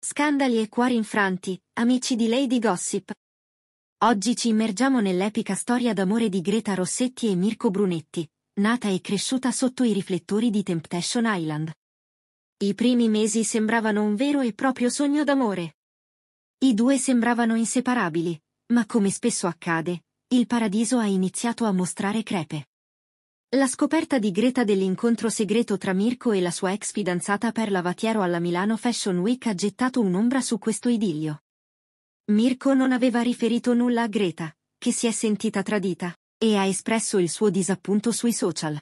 Scandali e cuori infranti, amici di Lady Gossip. Oggi ci immergiamo nell'epica storia d'amore di Greta Rossetti e Mirko Brunetti, nata e cresciuta sotto i riflettori di Temptation Island. I primi mesi sembravano un vero e proprio sogno d'amore. I due sembravano inseparabili, ma come spesso accade, il paradiso ha iniziato a mostrare crepe. La scoperta di Greta dell'incontro segreto tra Mirko e la sua ex fidanzata Perla Vatiero alla Milano Fashion Week ha gettato un'ombra su questo idillio. Mirko non aveva riferito nulla a Greta, che si è sentita tradita, e ha espresso il suo disappunto sui social.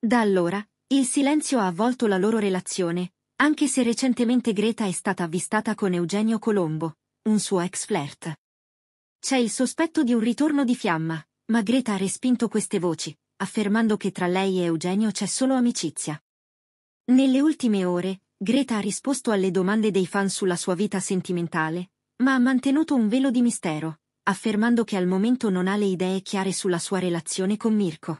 Da allora, il silenzio ha avvolto la loro relazione, anche se recentemente Greta è stata avvistata con Eugenio Colombo, un suo ex flirt. C'è il sospetto di un ritorno di fiamma, ma Greta ha respinto queste voci, affermando che tra lei e Eugenio c'è solo amicizia. Nelle ultime ore, Greta ha risposto alle domande dei fan sulla sua vita sentimentale, ma ha mantenuto un velo di mistero, affermando che al momento non ha le idee chiare sulla sua relazione con Mirko.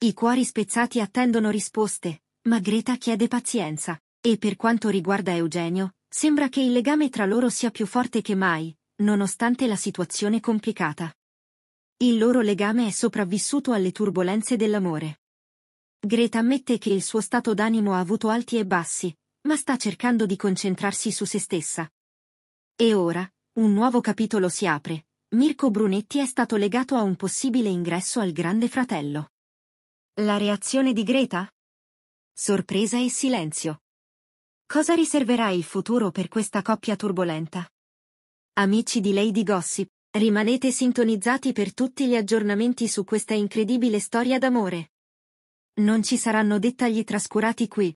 I cuori spezzati attendono risposte, ma Greta chiede pazienza, e per quanto riguarda Eugenio, sembra che il legame tra loro sia più forte che mai, nonostante la situazione complicata. Il loro legame è sopravvissuto alle turbulenze dell'amore. Greta ammette che il suo stato d'animo ha avuto alti e bassi, ma sta cercando di concentrarsi su se stessa. E ora, un nuovo capitolo si apre. Mirko Brunetti è stato legato a un possibile ingresso al Grande Fratello. La reazione di Greta? Sorpresa e silenzio. Cosa riserverà il futuro per questa coppia turbolenta? Amici di Lady Gossip, Rimanete sintonizzati per tutti gli aggiornamenti su questa incredibile storia d'amore. Non ci saranno dettagli trascurati qui,